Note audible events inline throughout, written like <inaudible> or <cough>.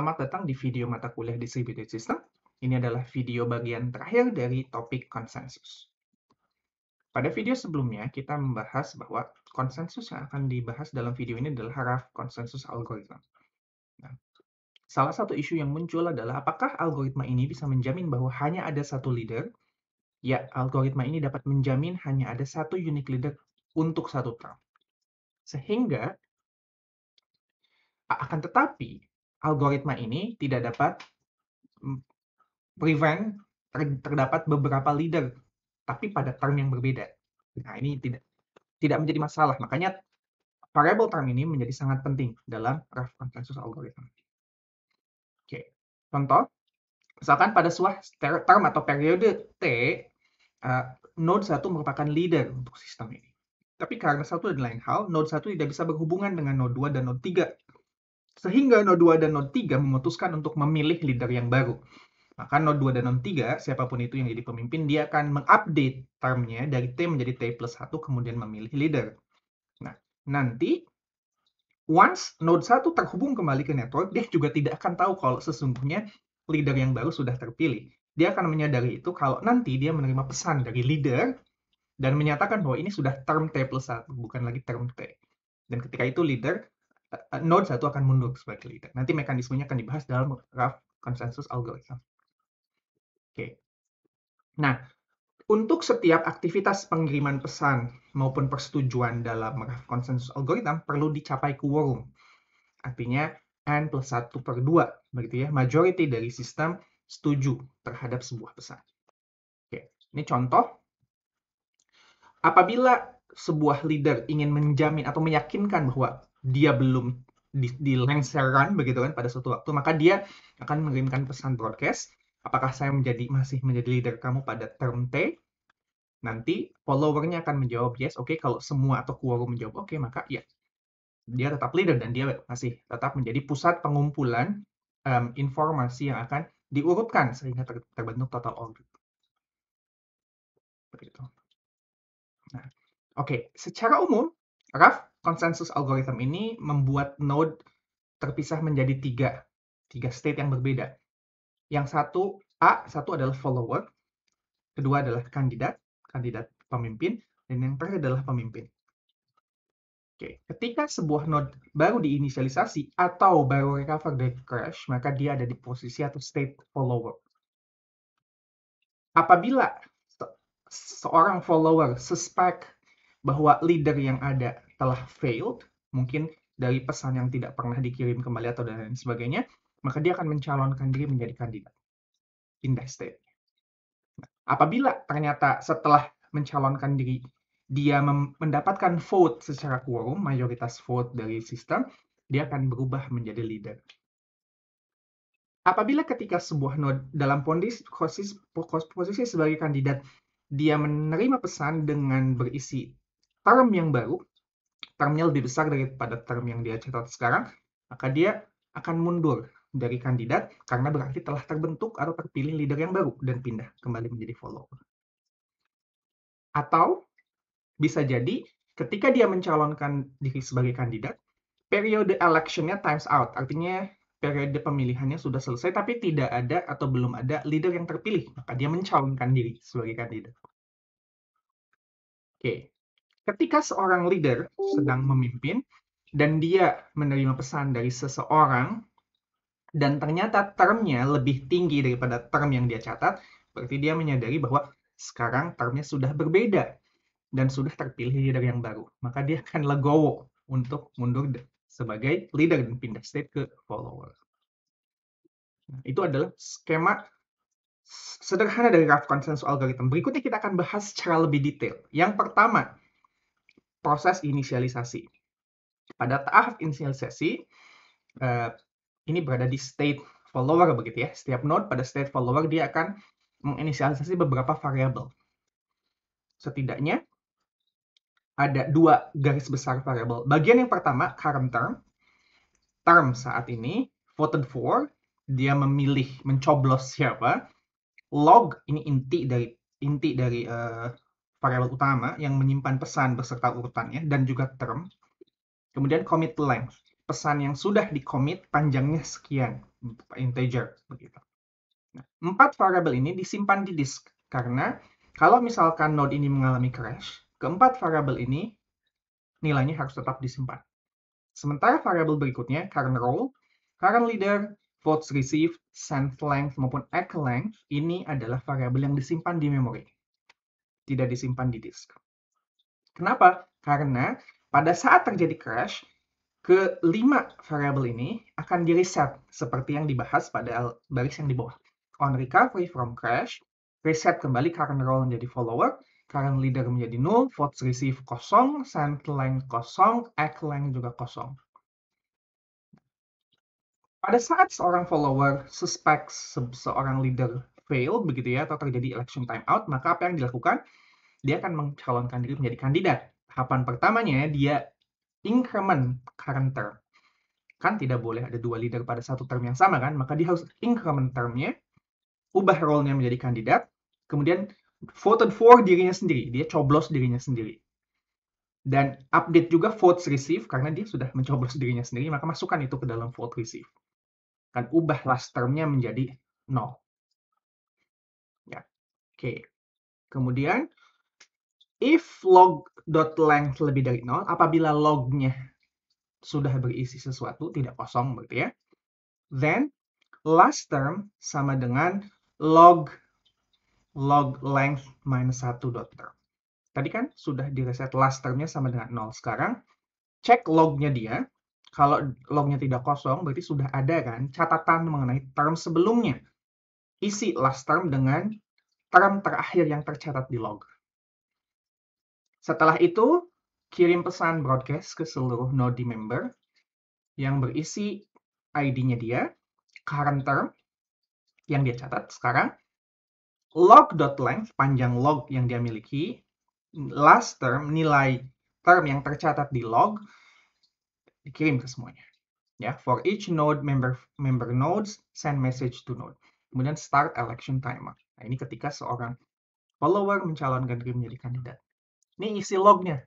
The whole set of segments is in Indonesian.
Selamat datang di video mata kuliah Distributed System. Ini adalah video bagian terakhir dari topik konsensus. Pada video sebelumnya, kita membahas bahwa konsensus yang akan dibahas dalam video ini adalah haraf konsensus algoritma. Nah, salah satu isu yang muncul adalah apakah algoritma ini bisa menjamin bahwa hanya ada satu leader? Ya, algoritma ini dapat menjamin hanya ada satu unique leader untuk satu term. Sehingga, akan tetapi, algoritma ini tidak dapat mm, prevent terdapat beberapa leader tapi pada term yang berbeda. Nah, ini tidak tidak menjadi masalah. Makanya variable term ini menjadi sangat penting dalam graph consensus algoritma. Oke, contoh misalkan pada sebuah term atau periode T uh, node 1 merupakan leader untuk sistem ini. Tapi karena satu dan lain hal, node 1 tidak bisa berhubungan dengan node 2 dan node 3 sehingga Node 2 dan Node 3 memutuskan untuk memilih leader yang baru. Maka Node 2 dan Node 3, siapapun itu yang jadi pemimpin, dia akan mengupdate termnya dari T menjadi T plus 1, kemudian memilih leader. Nah, nanti once node 1 terhubung kembali ke network, dia juga tidak akan tahu kalau sesungguhnya leader yang baru sudah terpilih. Dia akan menyadari itu kalau nanti dia menerima pesan dari leader dan menyatakan bahwa ini sudah term T plus 1, bukan lagi term T. Dan ketika itu leader node satu akan mundur sebagai leader. Nanti mekanismenya akan dibahas dalam graph konsensus algorithm. Oke. Okay. Nah, untuk setiap aktivitas pengiriman pesan maupun persetujuan dalam graph konsensus algorithm perlu dicapai quorum. Artinya n plus 1 per 2, begitu ya. Majority dari sistem setuju terhadap sebuah pesan. Oke, ini contoh. Apabila sebuah leader ingin menjamin atau meyakinkan bahwa dia belum dilengsarkan begitu kan pada suatu waktu maka dia akan mengirimkan pesan broadcast apakah saya menjadi masih menjadi leader kamu pada term T nanti followernya akan menjawab yes oke okay. kalau semua atau quorum menjawab oke okay, maka ya dia tetap leader dan dia masih tetap menjadi pusat pengumpulan um, informasi yang akan diurutkan sehingga ter terbentuk total order begitu nah oke okay. secara umum Raf, konsensus algoritma ini membuat node terpisah menjadi tiga, tiga state yang berbeda. Yang satu, A, satu adalah follower, kedua adalah kandidat, kandidat pemimpin, dan yang terakhir adalah pemimpin. Oke, ketika sebuah node baru diinisialisasi atau baru recover dari crash, maka dia ada di posisi atau state follower. Apabila seorang follower suspect bahwa leader yang ada telah failed, mungkin dari pesan yang tidak pernah dikirim kembali atau dan lain sebagainya, maka dia akan mencalonkan diri menjadi kandidat. Pindah state. Nah, apabila ternyata setelah mencalonkan diri, dia mendapatkan vote secara quorum, mayoritas vote dari sistem, dia akan berubah menjadi leader. Apabila ketika sebuah node dalam posisi, posisi sebagai kandidat, dia menerima pesan dengan berisi term yang baru, termnya lebih besar daripada term yang dia catat sekarang, maka dia akan mundur dari kandidat karena berarti telah terbentuk atau terpilih leader yang baru dan pindah kembali menjadi follower. Atau bisa jadi ketika dia mencalonkan diri sebagai kandidat, periode electionnya times out, artinya periode pemilihannya sudah selesai tapi tidak ada atau belum ada leader yang terpilih, maka dia mencalonkan diri sebagai kandidat. Oke, ketika seorang leader sedang memimpin dan dia menerima pesan dari seseorang dan ternyata termnya lebih tinggi daripada term yang dia catat, berarti dia menyadari bahwa sekarang termnya sudah berbeda dan sudah terpilih leader yang baru. Maka dia akan legowo untuk mundur sebagai leader dan pindah state ke follower. Nah, itu adalah skema sederhana dari graph consensus algorithm. Berikutnya kita akan bahas secara lebih detail. Yang pertama, proses inisialisasi. Pada tahap inisialisasi, eh, ini berada di state follower begitu ya. Setiap node pada state follower dia akan menginisialisasi beberapa variabel. Setidaknya ada dua garis besar variabel. Bagian yang pertama, current term. Term saat ini, voted for, dia memilih, mencoblos siapa. Log, ini inti dari inti dari uh, variabel utama yang menyimpan pesan beserta urutannya dan juga term. Kemudian commit length, pesan yang sudah dikomit panjangnya sekian, integer begitu. Nah, empat variabel ini disimpan di disk karena kalau misalkan node ini mengalami crash, keempat variabel ini nilainya harus tetap disimpan. Sementara variabel berikutnya, current role, current leader, votes received, send length maupun act length ini adalah variabel yang disimpan di memori tidak disimpan di disk. Kenapa? Karena pada saat terjadi crash, kelima variabel ini akan di-reset seperti yang dibahas pada baris yang di bawah. On recovery from crash, reset kembali current role menjadi follower, current leader menjadi null, votes receive kosong, length kosong, act length juga kosong. Pada saat seorang follower suspects se seorang leader fail begitu ya atau terjadi election time out, maka apa yang dilakukan? Dia akan mencalonkan diri menjadi kandidat. Tahapan pertamanya dia increment current term. Kan tidak boleh ada dua leader pada satu term yang sama kan, maka dia harus increment termnya, ubah role-nya menjadi kandidat, kemudian voted for dirinya sendiri, dia coblos dirinya sendiri. Dan update juga votes receive karena dia sudah mencoblos dirinya sendiri, maka masukkan itu ke dalam vote receive. Kan ubah last termnya menjadi nol. Oke. Kemudian if log.length lebih dari 0 apabila lognya sudah berisi sesuatu tidak kosong berarti ya. Then last term sama dengan log log length minus 1 dot term. Tadi kan sudah direset last termnya sama dengan 0. Sekarang cek lognya dia. Kalau lognya tidak kosong, berarti sudah ada kan catatan mengenai term sebelumnya. Isi last term dengan term terakhir yang tercatat di log. Setelah itu, kirim pesan broadcast ke seluruh node member yang berisi ID-nya dia, current term yang dia catat sekarang, log.length, panjang log yang dia miliki, last term, nilai term yang tercatat di log, dikirim ke semuanya. Ya, for each node member member nodes, send message to node. Kemudian start election timer. Nah, ini ketika seorang follower mencalonkan diri menjadi kandidat. Ini isi lognya.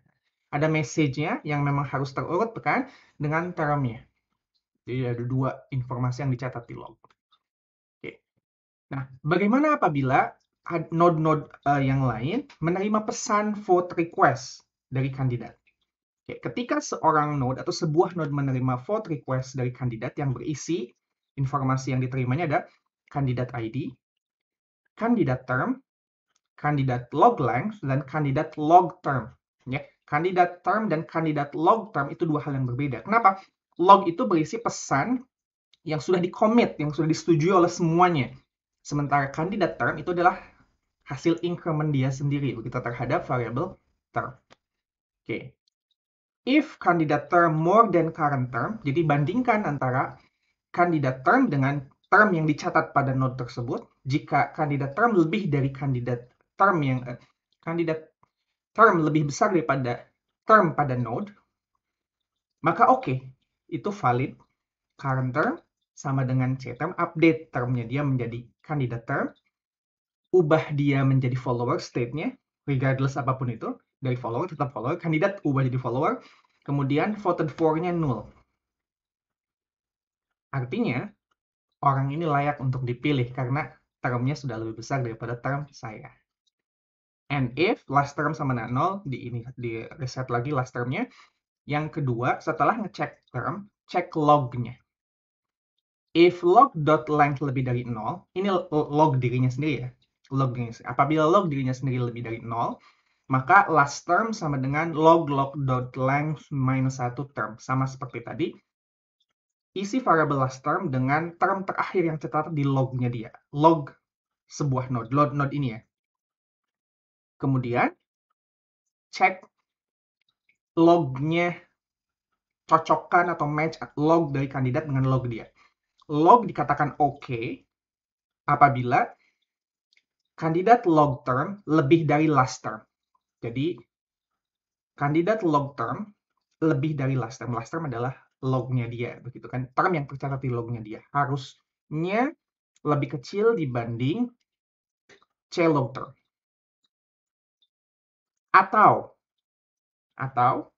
Ada message-nya yang memang harus terurut kan dengan termnya. Jadi ada dua informasi yang dicatat di log. Oke. Nah, bagaimana apabila node-node uh, yang lain menerima pesan vote request dari kandidat? Oke, ketika seorang node atau sebuah node menerima vote request dari kandidat yang berisi informasi yang diterimanya ada kandidat ID, kandidat term, kandidat log length, dan kandidat log term. Ya, kandidat term dan kandidat log term itu dua hal yang berbeda. Kenapa? Log itu berisi pesan yang sudah dikomit, yang sudah disetujui oleh semuanya. Sementara kandidat term itu adalah hasil increment dia sendiri begitu terhadap variable term. Oke. Okay. If kandidat term more than current term, jadi bandingkan antara kandidat term dengan term yang dicatat pada node tersebut jika kandidat term lebih dari kandidat term yang eh, kandidat term lebih besar daripada term pada node maka oke okay, itu valid current term sama dengan C term update termnya dia menjadi kandidat term ubah dia menjadi follower state-nya regardless apapun itu dari follower tetap follower kandidat ubah jadi follower kemudian voted for-nya nol, artinya orang ini layak untuk dipilih karena termnya sudah lebih besar daripada term saya. And if last term sama dengan 0, di ini di reset lagi last termnya. Yang kedua, setelah ngecek term, cek lognya. If log length lebih dari 0, ini log dirinya sendiri ya. Log dirinya Apabila log dirinya sendiri lebih dari 0, maka last term sama dengan log log dot length minus satu term. Sama seperti tadi, isi variable last term dengan term terakhir yang tercatat di lognya dia. Log sebuah node, log node ini ya. Kemudian, cek lognya cocokkan atau match log dari kandidat dengan log dia. Log dikatakan oke okay apabila kandidat log term lebih dari last term. Jadi, kandidat log term lebih dari last term. Last term adalah lognya dia begitu kan term yang tercatat di lognya dia harusnya lebih kecil dibanding C log term atau atau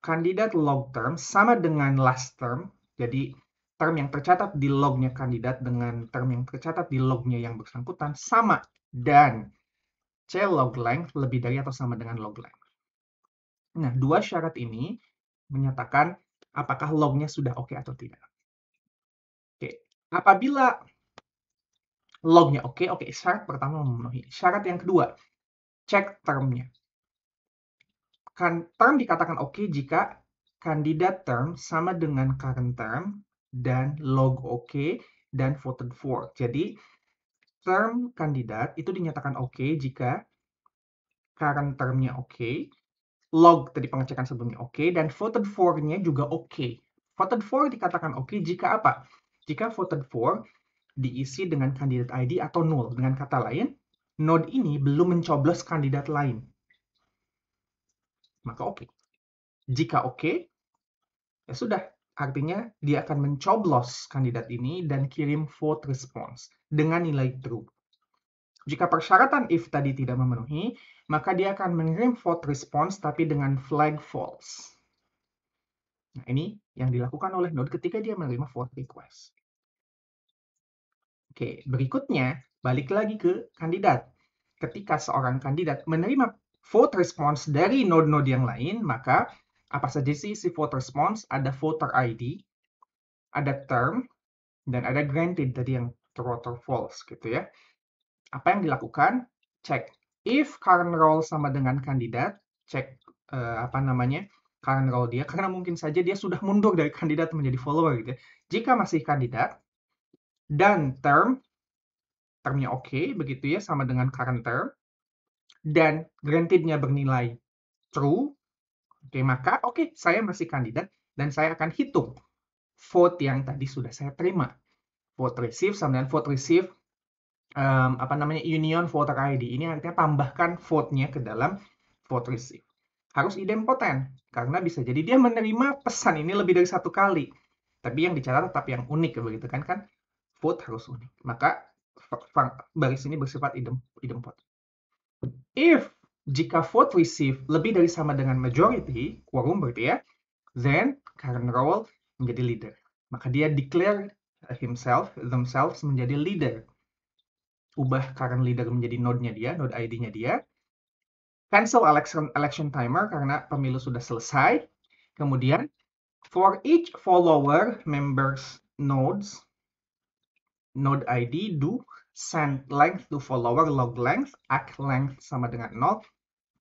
kandidat log term sama dengan last term jadi term yang tercatat di lognya kandidat dengan term yang tercatat di lognya yang bersangkutan sama dan C log length lebih dari atau sama dengan log length. Nah, dua syarat ini menyatakan apakah lognya sudah oke okay atau tidak. Oke, okay. apabila lognya oke, okay, oke okay, syarat pertama memenuhi. Syarat yang kedua, cek termnya. Kan term dikatakan oke okay jika kandidat term sama dengan current term dan log oke okay dan voted for. Jadi term kandidat itu dinyatakan oke okay jika current termnya oke okay, log tadi pengecekan sebelumnya oke okay, dan voted for-nya juga oke. Okay. Voted for dikatakan oke okay jika apa? Jika voted for diisi dengan kandidat ID atau null. Dengan kata lain, node ini belum mencoblos kandidat lain. Maka oke. Okay. Jika oke, okay, ya sudah. Artinya dia akan mencoblos kandidat ini dan kirim vote response dengan nilai true. Jika persyaratan if tadi tidak memenuhi, maka dia akan mengirim vote response tapi dengan flag false. Nah, ini yang dilakukan oleh node ketika dia menerima vote request. Oke, berikutnya balik lagi ke kandidat. Ketika seorang kandidat menerima vote response dari node-node yang lain, maka apa saja sih si vote response? Ada voter ID, ada term, dan ada granted tadi yang true or false gitu ya apa yang dilakukan? Cek if current role sama dengan kandidat, cek uh, apa namanya? current role dia karena mungkin saja dia sudah mundur dari kandidat menjadi follower gitu ya. Jika masih kandidat dan term termnya oke okay, begitu ya sama dengan current term dan grantednya bernilai true, oke okay, maka oke okay, saya masih kandidat dan saya akan hitung vote yang tadi sudah saya terima. Vote receive sama dengan vote receive um, apa namanya union voter ID ini artinya tambahkan vote-nya ke dalam vote receive. Harus idempotent karena bisa jadi dia menerima pesan ini lebih dari satu kali. Tapi yang dicatat tetap yang unik ya, begitu kan kan vote harus unik. Maka baris ini bersifat idem, idempot. If jika vote receive lebih dari sama dengan majority, quorum berarti ya, then current role menjadi leader. Maka dia declare himself, themselves menjadi leader ubah current leader menjadi node-nya dia, node ID-nya dia. Cancel election, election timer karena pemilu sudah selesai. Kemudian, for each follower members nodes, node ID do send length to follower log length, act length sama dengan 0,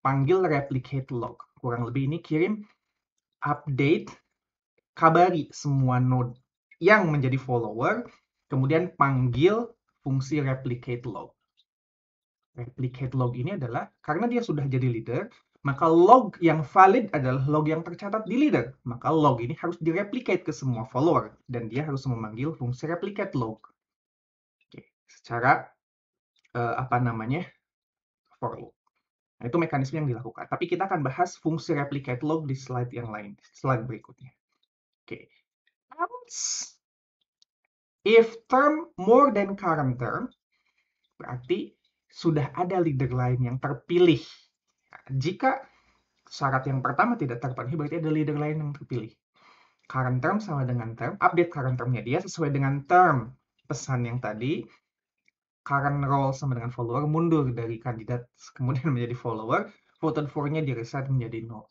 panggil replicate log. Kurang lebih ini kirim update, kabari semua node yang menjadi follower, kemudian panggil fungsi replicate log. Replicate log ini adalah karena dia sudah jadi leader, maka log yang valid adalah log yang tercatat di leader. Maka log ini harus direplicate ke semua follower dan dia harus memanggil fungsi replicate log. Oke, secara uh, apa namanya? for loop. Nah, itu mekanisme yang dilakukan. Tapi kita akan bahas fungsi replicate log di slide yang lain, slide berikutnya. Oke. Okay. If term more than current term, berarti sudah ada leader lain yang terpilih. Jika syarat yang pertama tidak terpenuhi, berarti ada leader lain yang terpilih. Current term sama dengan term, update current termnya dia sesuai dengan term pesan yang tadi. Current role sama dengan follower mundur dari kandidat kemudian <laughs> menjadi follower, voted for-nya di reset menjadi nol.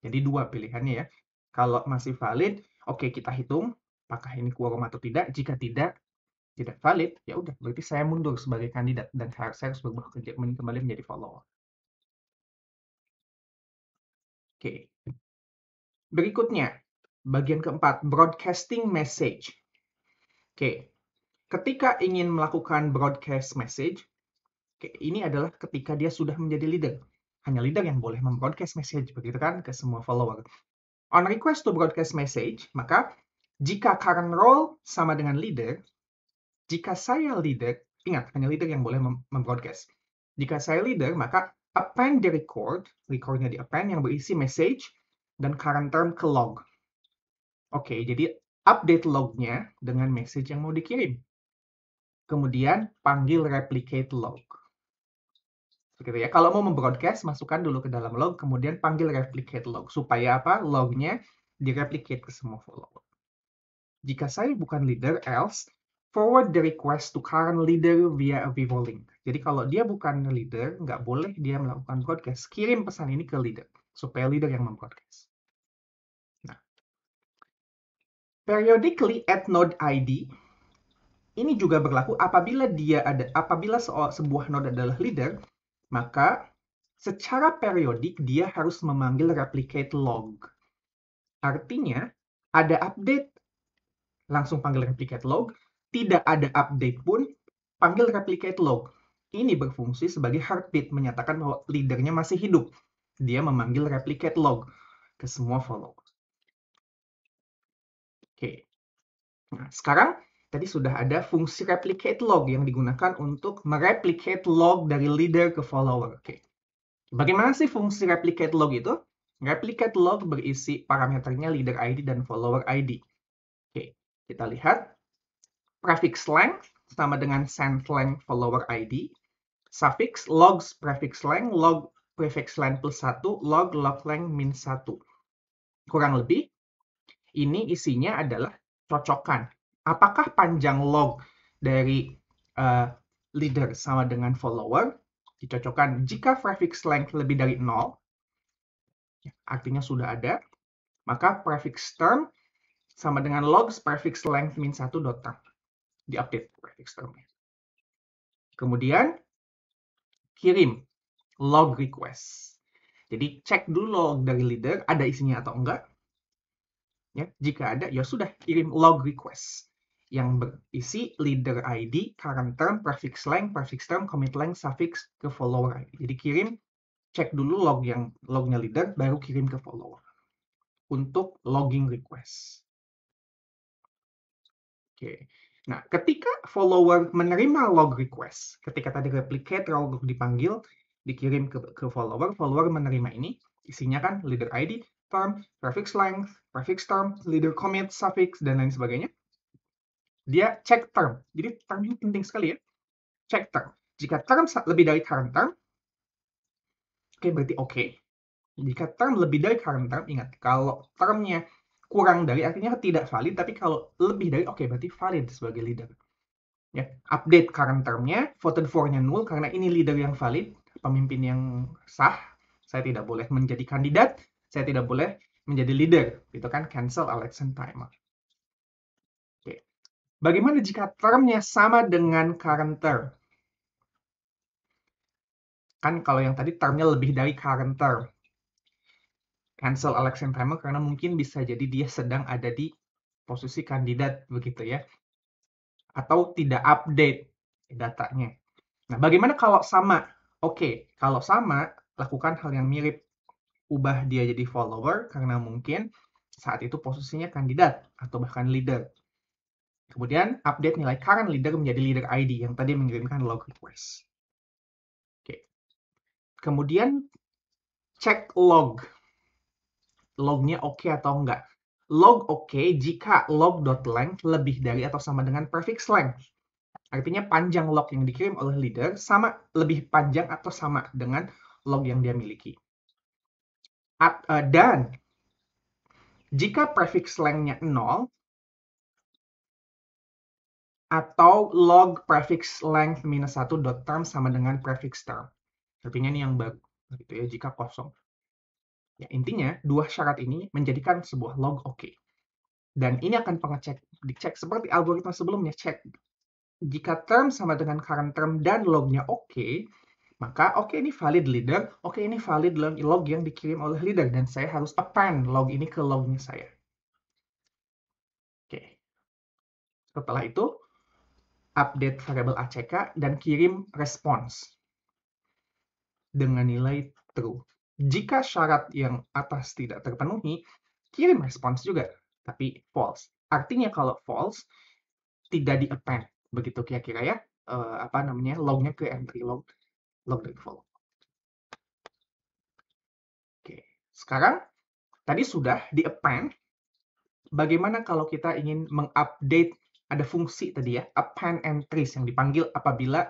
Jadi dua pilihannya ya. Kalau masih valid, oke okay, kita hitung apakah ini quorum atau tidak. Jika tidak, tidak valid, ya udah berarti saya mundur sebagai kandidat dan saya harus berubah kerja kembali menjadi follower. Oke. Berikutnya, bagian keempat, broadcasting message. Oke. Ketika ingin melakukan broadcast message, oke, ini adalah ketika dia sudah menjadi leader. Hanya leader yang boleh membroadcast message begitu kan ke semua follower. On request to broadcast message, maka jika current role sama dengan leader, jika saya leader, ingat hanya leader yang boleh membroadcast. Jika saya leader, maka append the record, recordnya di append yang berisi message dan current term ke log. Oke, jadi update lognya dengan message yang mau dikirim. Kemudian panggil replicate log. Seperti ya. Kalau mau membroadcast, masukkan dulu ke dalam log, kemudian panggil replicate log supaya apa? Lognya direplicate ke semua follower. Jika saya bukan leader, else forward the request to current leader via a Vivo link. Jadi kalau dia bukan leader, nggak boleh dia melakukan broadcast. Kirim pesan ini ke leader, supaya leader yang membroadcast. Nah, periodically add node ID. Ini juga berlaku apabila dia ada, apabila sebuah node adalah leader, maka secara periodik dia harus memanggil replicate log. Artinya, ada update langsung panggil replicate log, tidak ada update pun, panggil replicate log. Ini berfungsi sebagai heartbeat, menyatakan bahwa leadernya masih hidup. Dia memanggil replicate log ke semua follow. Oke. Nah, sekarang tadi sudah ada fungsi replicate log yang digunakan untuk mereplicate log dari leader ke follower. Oke. Bagaimana sih fungsi replicate log itu? Replicate log berisi parameternya leader ID dan follower ID. Kita lihat prefix length sama dengan send length follower ID, suffix logs prefix length log prefix length plus 1 log log length min 1. Kurang lebih ini isinya adalah cocokan. Apakah panjang log dari uh, leader sama dengan follower dicocokkan jika prefix length lebih dari 0, ya, artinya sudah ada, maka prefix term sama dengan log prefix length min 1 Di update prefix termnya. Kemudian kirim log request. Jadi cek dulu log dari leader ada isinya atau enggak. Ya, jika ada ya sudah kirim log request yang berisi leader ID, current term, prefix length, prefix term, commit length, suffix ke follower ID. Jadi kirim cek dulu log yang lognya leader baru kirim ke follower untuk logging request. Oke. Nah, ketika follower menerima log request, ketika tadi replicate log dipanggil, dikirim ke, ke follower, follower menerima ini, isinya kan leader ID, term, prefix length, prefix term, leader commit, suffix, dan lain sebagainya. Dia cek term. Jadi term ini penting sekali ya. cek term. Jika term lebih dari current term, oke okay, berarti oke. Okay. Jika term lebih dari current term, ingat, kalau termnya kurang dari artinya tidak valid tapi kalau lebih dari oke okay, berarti valid sebagai leader ya update current termnya voted for-nya null karena ini leader yang valid pemimpin yang sah saya tidak boleh menjadi kandidat saya tidak boleh menjadi leader itu kan cancel election timer oke bagaimana jika termnya sama dengan current term kan kalau yang tadi termnya lebih dari current term cancel election timer karena mungkin bisa jadi dia sedang ada di posisi kandidat begitu ya atau tidak update datanya. Nah, bagaimana kalau sama? Oke, kalau sama lakukan hal yang mirip. Ubah dia jadi follower karena mungkin saat itu posisinya kandidat atau bahkan leader. Kemudian update nilai current leader menjadi leader ID yang tadi mengirimkan log request. Oke. Kemudian cek log lognya oke okay atau enggak. Log oke okay jika log.length lebih dari atau sama dengan prefix length. Artinya panjang log yang dikirim oleh leader sama lebih panjang atau sama dengan log yang dia miliki. At, uh, dan jika prefix length-nya 0 atau log prefix length minus 1 dot term sama dengan prefix term. Artinya ini yang baru gitu ya jika kosong. Ya, intinya, dua syarat ini menjadikan sebuah log oke. Okay. Dan ini akan pengecek, dicek seperti algoritma sebelumnya, cek. Jika term sama dengan current term dan lognya oke, okay, maka oke okay, ini valid leader, oke okay, ini valid log yang dikirim oleh leader, dan saya harus append log ini ke lognya saya. Oke. Okay. Setelah itu, update variable ACK dan kirim response dengan nilai true. Jika syarat yang atas tidak terpenuhi, kirim respons juga, tapi false. Artinya kalau false, tidak di-append. Begitu kira-kira ya, uh, apa namanya, lognya ke entry log, log dari follow. Oke, sekarang tadi sudah di-append. Bagaimana kalau kita ingin mengupdate ada fungsi tadi ya, append entries yang dipanggil apabila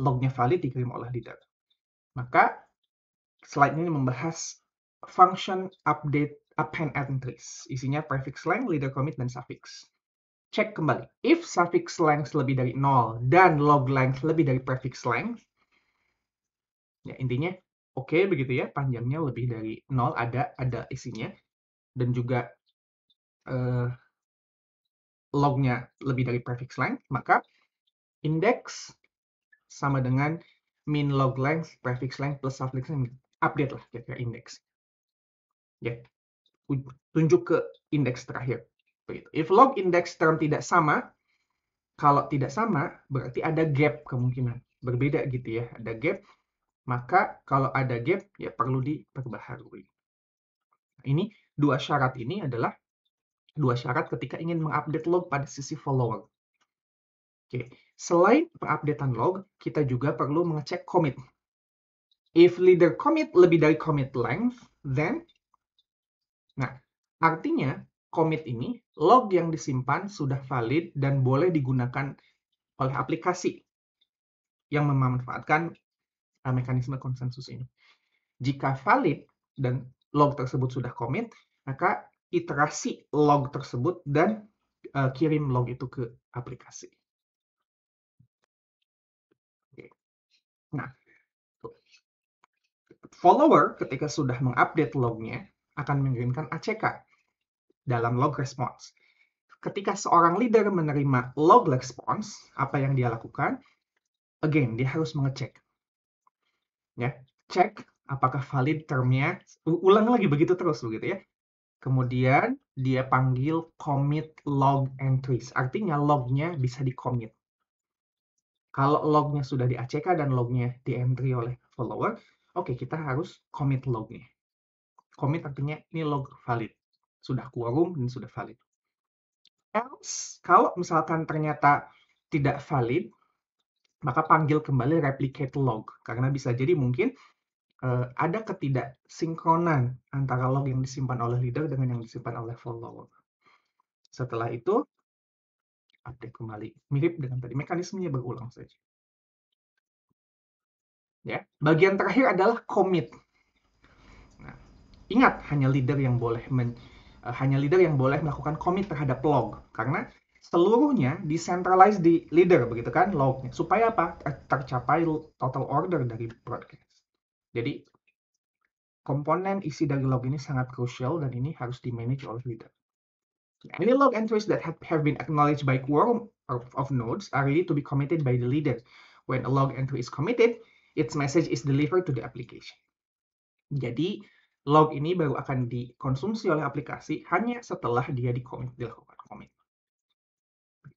lognya valid dikirim oleh leader. Maka slide ini membahas function update append entries. Isinya prefix length, leader commit, dan suffix. Cek kembali. If suffix length lebih dari 0 dan log length lebih dari prefix length, ya intinya oke okay, begitu ya, panjangnya lebih dari 0 ada ada isinya dan juga uh, lognya lebih dari prefix length, maka index sama dengan min log length, prefix length plus suffix length update lah kira-kira indeks. Ya, tunjuk ke indeks terakhir. Begitu. If log indeks term tidak sama, kalau tidak sama berarti ada gap kemungkinan berbeda gitu ya, ada gap. Maka kalau ada gap ya perlu diperbaharui. Nah, ini dua syarat ini adalah dua syarat ketika ingin mengupdate log pada sisi follower. Oke, selain pengupdatean log, kita juga perlu mengecek commit If leader commit lebih dari commit length, then Nah, artinya commit ini log yang disimpan sudah valid dan boleh digunakan oleh aplikasi yang memanfaatkan mekanisme konsensus ini. Jika valid dan log tersebut sudah commit, maka iterasi log tersebut dan uh, kirim log itu ke aplikasi. Oke. Nah, Follower ketika sudah mengupdate lognya akan mengirimkan ACK dalam log response. Ketika seorang leader menerima log response, apa yang dia lakukan? Again, dia harus mengecek. Ya, cek apakah valid termnya. Ulang lagi begitu terus begitu ya. Kemudian dia panggil commit log entries. Artinya lognya bisa di-commit. Kalau lognya sudah di ACK dan lognya di entry oleh follower, oke okay, kita harus commit lognya. Commit artinya ini log valid. Sudah quorum dan sudah valid. Else, kalau misalkan ternyata tidak valid, maka panggil kembali replicate log. Karena bisa jadi mungkin uh, ada ketidaksinkronan antara log yang disimpan oleh leader dengan yang disimpan oleh follower. Setelah itu, update kembali. Mirip dengan tadi, mekanismenya berulang saja. Ya. Bagian terakhir adalah commit. Nah, ingat hanya leader yang boleh men, uh, hanya leader yang boleh melakukan commit terhadap log karena seluruhnya decentralized di leader begitu kan lognya supaya apa tercapai total order dari broadcast. Jadi komponen isi dari log ini sangat krusial dan ini harus di manage oleh leader. Ya, many log entries that have been acknowledged by quorum of, of nodes are ready to be committed by the leader. When a log entry is committed, its message is delivered to the application. Jadi, log ini baru akan dikonsumsi oleh aplikasi hanya setelah dia di commit dilakukan commit.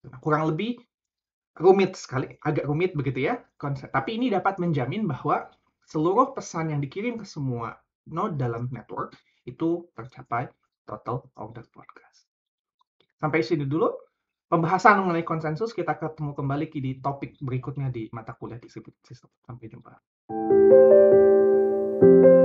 Nah, kurang lebih rumit sekali, agak rumit begitu ya konsep. Tapi ini dapat menjamin bahwa seluruh pesan yang dikirim ke semua node dalam network itu tercapai total order broadcast. Sampai sini dulu pembahasan mengenai konsensus kita ketemu kembali di topik berikutnya di mata kuliah distributed sistem. Sampai jumpa. thank you